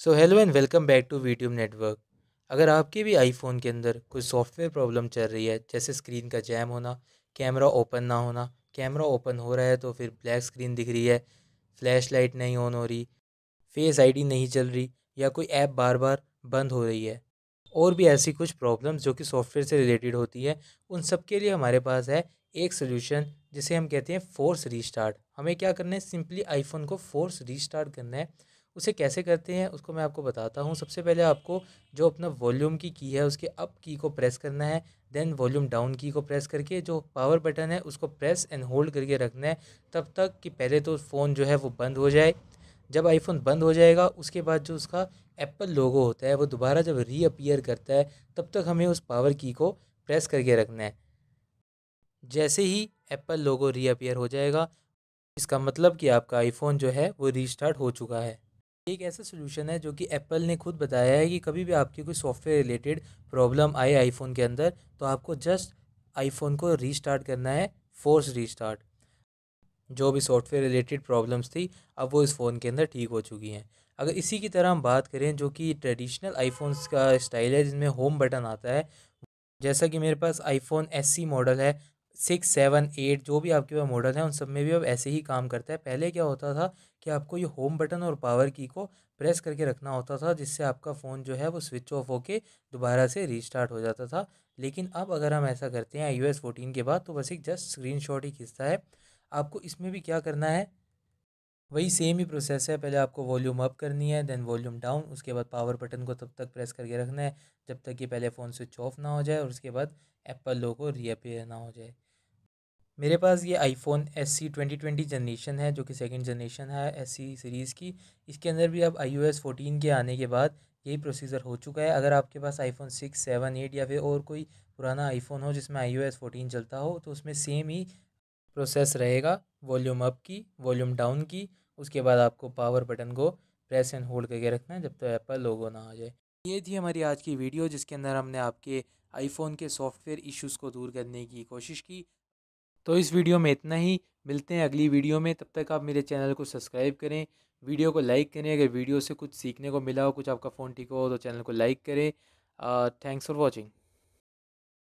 so hello and welcome back to VTube network अगर आपके भी आईफोन के अंदर कोई सॉफ्टवेयर प्रॉब्लम चल रही है जैसे स्क्रीन का जैम होना कैमरा ओपन ना होना कैमरा ओपन हो रहा है तो फिर ब्लैक स्क्रीन दिख रही है फ्लैश लाइट नहीं ऑन हो रही फेस आईडी नहीं चल रही या कोई ऐप बार बार बंद हो रही है और भी ऐसी कुछ प्रॉब्लम्स जो कि सॉफ्टवेयर से रिलेटेड होती है उन सब के लिए हमारे पास है एक सोल्यूशन जिसे हम कहते हैं फोर्स रीस्टार्ट हमें क्या करना है सिंपली आईफोन को फोर्स रीस्टार्ट करना है उसे कैसे करते हैं उसको मैं आपको बताता हूँ सबसे पहले आपको जो अपना वॉल्यूम की की है उसके अप की को प्रेस करना है देन वॉल्यूम डाउन की को प्रेस करके जो पावर बटन है उसको प्रेस एंड होल्ड करके रखना है तब तक कि पहले तो फ़ोन जो है वो बंद हो जाए जब आईफोन बंद हो जाएगा उसके बाद जो उसका एप्पल लोगो होता है वो दोबारा जब रीअपियर करता है तब तक हमें उस पावर की को प्रेस करके रखना है जैसे ही एप्पल लोगो रीअपियर हो जाएगा इसका मतलब कि आपका आईफोन जो है वो रीस्टार्ट हो चुका है एक ऐसा सोल्यूशन है जो कि एप्पल ने खुद बताया है कि कभी भी आपकी कोई सॉफ्टवेयर रिलेटेड प्रॉब्लम आए आईफोन के अंदर तो आपको जस्ट आईफोन को रीस्टार्ट करना है फोर्स रीस्टार्ट जो भी सॉफ्टवेयर रिलेटेड प्रॉब्लम्स थी अब वो इस फ़ोन के अंदर ठीक हो चुकी हैं अगर इसी की तरह हम बात करें जो कि ट्रेडिशनल आईफोन्स का स्टाइल है जिसमें होम बटन आता है जैसा कि मेरे पास आईफोन एस मॉडल है सिक्स सेवन एट जो भी आपके पास मॉडल है उन सब में भी अब ऐसे ही काम करता है पहले क्या होता था कि आपको ये होम बटन और पावर की को प्रेस करके रखना होता था जिससे आपका फ़ोन जो है वो स्विच ऑफ होके दोबारा से रीस्टार्ट हो जाता था लेकिन अब अगर हम ऐसा करते हैं आई ओ फोर्टीन के बाद तो बस एक जस्ट स्क्रीन शॉट ही खींचता है आपको इसमें भी क्या करना है वही सेम ही प्रोसेस है पहले आपको वॉल्यूम अप करनी है देन वॉल्यूम डाउन उसके बाद पावर बटन को तब तक प्रेस करके रखना है जब तक कि पहले फ़ोन स्विच ऑफ ना हो जाए और उसके बाद एप्पल लोगो रीअपेयर ना हो जाए मेरे पास ये iPhone S C twenty twenty generation है जो कि सेकेंड जनरेशन है एस सी सीरीज़ की इसके अंदर भी अब आई ओ एस फोर्टीन के आने के बाद यही प्रोसीजर हो चुका है अगर आपके पास आईफोन सिक्स सेवन एट या फिर और कोई पुराना आईफोन हो जिसमें आई ओ एस फोर्टीन चलता हो तो उसमें सेम ही प्रोसेस रहेगा वॉल्यूम अप की वॉल्यूम डाउन की उसके बाद आपको पावर बटन को प्रेस एंड होल्ड करके रखना है जब तक तो एप्पल लोगो ना आ जाए ये थी हमारी आज की वीडियो जिसके अंदर हमने आपके आईफोन के सॉफ्टवेयर इश्यूज़ को दूर करने की कोशिश की तो इस वीडियो में इतना ही मिलते हैं अगली वीडियो में तब तक आप मेरे चैनल को सब्सक्राइब करें वीडियो को लाइक करें अगर वीडियो से कुछ सीखने को मिला हो कुछ आपका फ़ोन ठीक हो तो चैनल को लाइक करें थैंक्स फॉर वॉचिंग